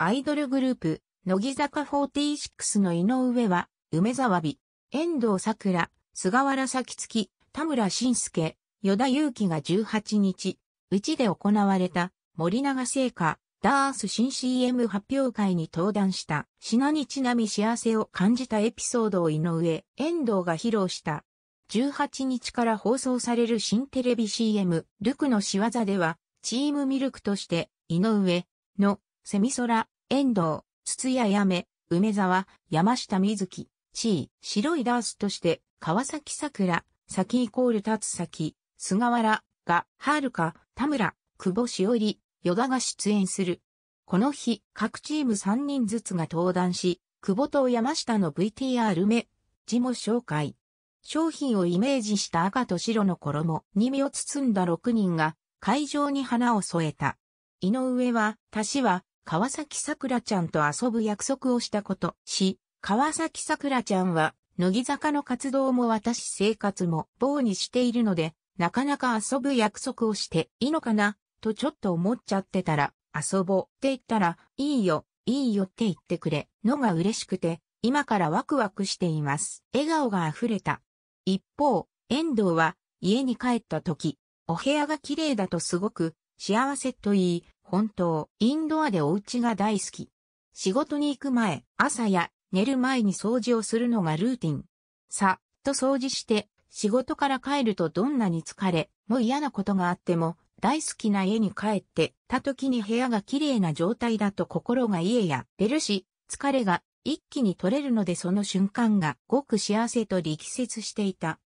アイドルグループ、乃木坂46の井上は、梅沢美、遠藤桜、菅原咲月、田村晋介、与田祐希が18日、うちで行われた森永製菓、ダース新 CM 発表会に登壇した品にちなみ幸せを感じたエピソードを井上、遠藤が披露した。18日から放送される新テレビ CM、ルクの仕業では、チームミルクとして、井上のセミソラ、遠藤、筒谷ヤメ、梅沢、山下木、チー、白いダースとして、川崎桜、先イコール立つ先、菅原、が、はるか、田村、久保しおり、ヨガが出演する。この日、各チーム3人ずつが登壇し、久保と山下の VTR 目、字も紹介。商品をイメージした赤と白の衣に身を包んだ6人が会場に花を添えた。井上は、足しは、川崎桜ちゃんと遊ぶ約束をしたこと、し、川崎桜ちゃんは、乃木坂の活動も私生活も棒にしているので、なかなか遊ぶ約束をしていいのかな、とちょっと思っちゃってたら、遊ぼうって言ったら、いいよ、いいよって言ってくれ、のが嬉しくて、今からワクワクしています。笑顔が溢れた。一方、遠藤は、家に帰った時、お部屋が綺麗だとすごく、幸せと言い、本当、インドアでお家が大好き。仕事に行く前、朝や寝る前に掃除をするのがルーティン。さ、と掃除して、仕事から帰るとどんなに疲れ、もう嫌なことがあっても、大好きな家に帰ってた時に部屋が綺麗な状態だと心が家や出るし、疲れが一気に取れるのでその瞬間がごく幸せと力説していた。